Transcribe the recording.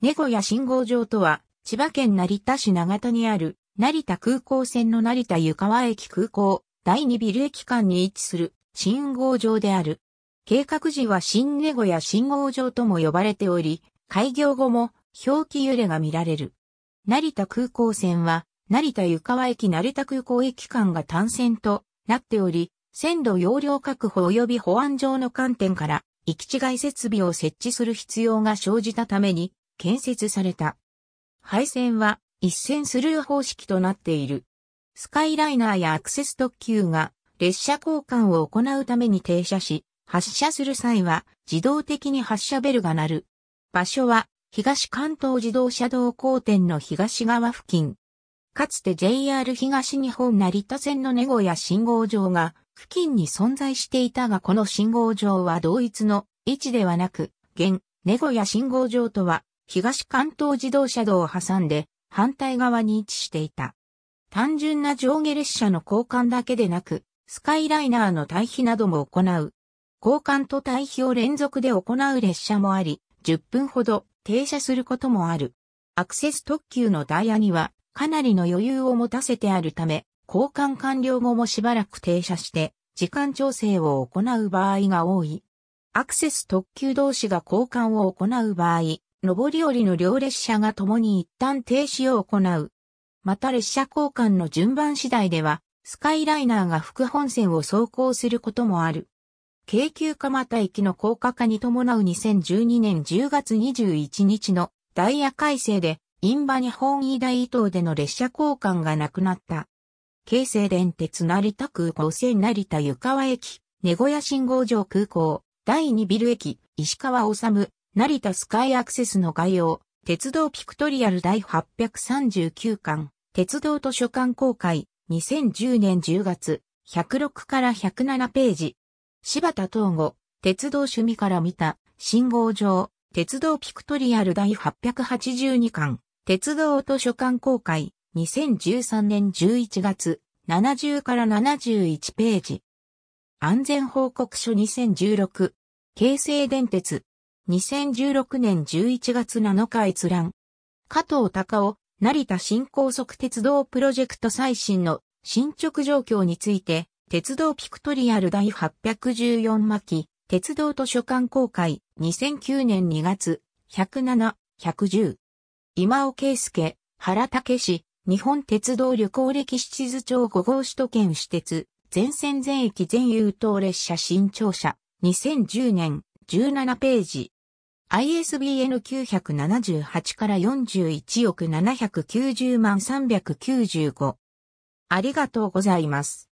猫や信号場とは、千葉県成田市長田にある、成田空港線の成田湯川駅空港、第2ビル駅間に位置する、信号場である。計画時は新ネゴや信号場とも呼ばれており、開業後も表記揺れが見られる。成田空港線は、成田湯川駅成田空港駅間が単線となっており、線路容量確保及び保安上の観点から、行き違い設備を設置する必要が生じたために、建設された。配線は一線スルー方式となっている。スカイライナーやアクセス特急が列車交換を行うために停車し、発車する際は自動的に発車ベルが鳴る。場所は東関東自動車道交点の東側付近。かつて JR 東日本成田線のネゴや信号場が付近に存在していたがこの信号場は同一の位置ではなく、現、ネゴや信号場とは東関東自動車道を挟んで反対側に位置していた。単純な上下列車の交換だけでなく、スカイライナーの対比なども行う。交換と対比を連続で行う列車もあり、10分ほど停車することもある。アクセス特急のダイヤにはかなりの余裕を持たせてあるため、交換完了後もしばらく停車して、時間調整を行う場合が多い。アクセス特急同士が交換を行う場合、上り降りの両列車が共に一旦停止を行う。また列車交換の順番次第では、スカイライナーが副本線を走行することもある。京急蒲田駅の高架化に伴う2012年10月21日のダイヤ改正で、印旛日本医大伊東での列車交換がなくなった。京成電鉄成田空港線成田湯川駅、猫屋信号場空港、第2ビル駅、石川治成田スカイアクセスの概要、鉄道ピクトリアル第839巻、鉄道図書館公開、2010年10月、106から107ページ。柴田東吾、鉄道趣味から見た、信号場、鉄道ピクトリアル第882巻、鉄道図書館公開、2013年11月、70から71ページ。安全報告書2016、京成電鉄、2016年11月7日閲覧。加藤隆夫、成田新高速鉄道プロジェクト最新の進捗状況について、鉄道ピクトリアル第814巻、鉄道図書館公開、2009年2月、107、110。今尾圭介、原武史、日本鉄道旅行歴史地図帳5号首都圏私鉄、全線全駅全優等列車新庁舎、2010年、17ページ。ISBN 978から41億790万395。ありがとうございます。